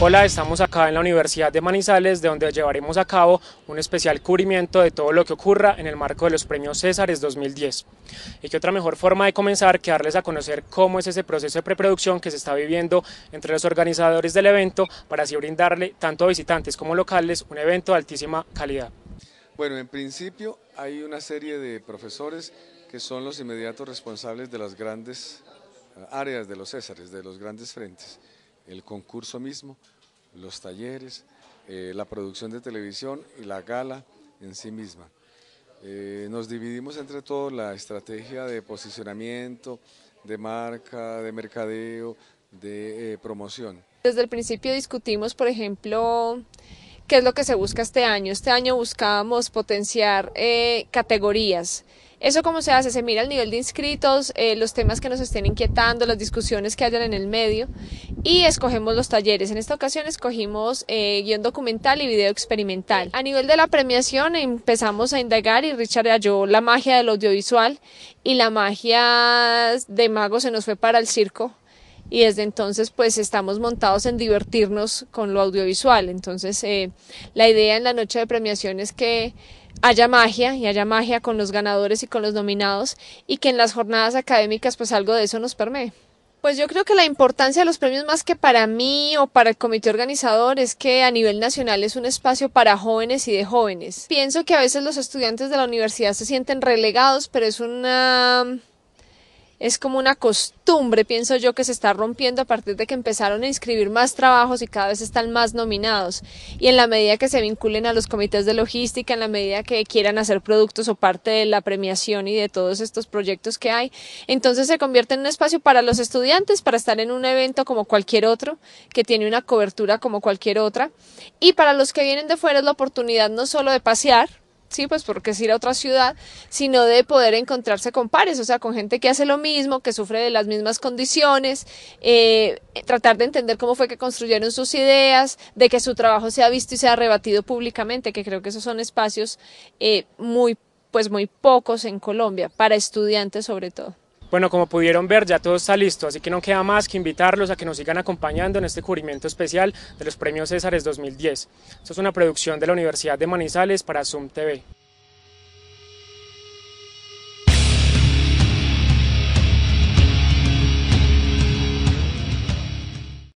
Hola, estamos acá en la Universidad de Manizales, de donde llevaremos a cabo un especial cubrimiento de todo lo que ocurra en el marco de los premios Césares 2010. Y qué otra mejor forma de comenzar que darles a conocer cómo es ese proceso de preproducción que se está viviendo entre los organizadores del evento para así brindarle tanto a visitantes como locales un evento de altísima calidad. Bueno, en principio hay una serie de profesores que son los inmediatos responsables de las grandes eh, áreas de los Césares, de los grandes frentes el concurso mismo, los talleres, eh, la producción de televisión y la gala en sí misma. Eh, nos dividimos entre todos la estrategia de posicionamiento, de marca, de mercadeo, de eh, promoción. Desde el principio discutimos, por ejemplo, qué es lo que se busca este año. Este año buscábamos potenciar categorías ¿Eso cómo se hace? Se mira el nivel de inscritos, eh, los temas que nos estén inquietando, las discusiones que hayan en el medio y escogemos los talleres. En esta ocasión escogimos eh, guión documental y video experimental. A nivel de la premiación empezamos a indagar y Richard halló la magia del audiovisual y la magia de mago se nos fue para el circo y desde entonces pues estamos montados en divertirnos con lo audiovisual. Entonces eh, la idea en la noche de premiación es que haya magia y haya magia con los ganadores y con los nominados y que en las jornadas académicas pues algo de eso nos permee. Pues yo creo que la importancia de los premios más que para mí o para el comité organizador es que a nivel nacional es un espacio para jóvenes y de jóvenes. Pienso que a veces los estudiantes de la universidad se sienten relegados, pero es una es como una costumbre, pienso yo, que se está rompiendo a partir de que empezaron a inscribir más trabajos y cada vez están más nominados. Y en la medida que se vinculen a los comités de logística, en la medida que quieran hacer productos o parte de la premiación y de todos estos proyectos que hay, entonces se convierte en un espacio para los estudiantes, para estar en un evento como cualquier otro, que tiene una cobertura como cualquier otra. Y para los que vienen de fuera es la oportunidad no solo de pasear, sí, pues porque es ir a otra ciudad, sino de poder encontrarse con pares, o sea, con gente que hace lo mismo, que sufre de las mismas condiciones, eh, tratar de entender cómo fue que construyeron sus ideas, de que su trabajo sea visto y sea rebatido públicamente, que creo que esos son espacios eh, muy, pues muy pocos en Colombia, para estudiantes sobre todo. Bueno, como pudieron ver, ya todo está listo, así que no queda más que invitarlos a que nos sigan acompañando en este cubrimiento especial de los Premios Césares 2010. Esto es una producción de la Universidad de Manizales para Zoom TV.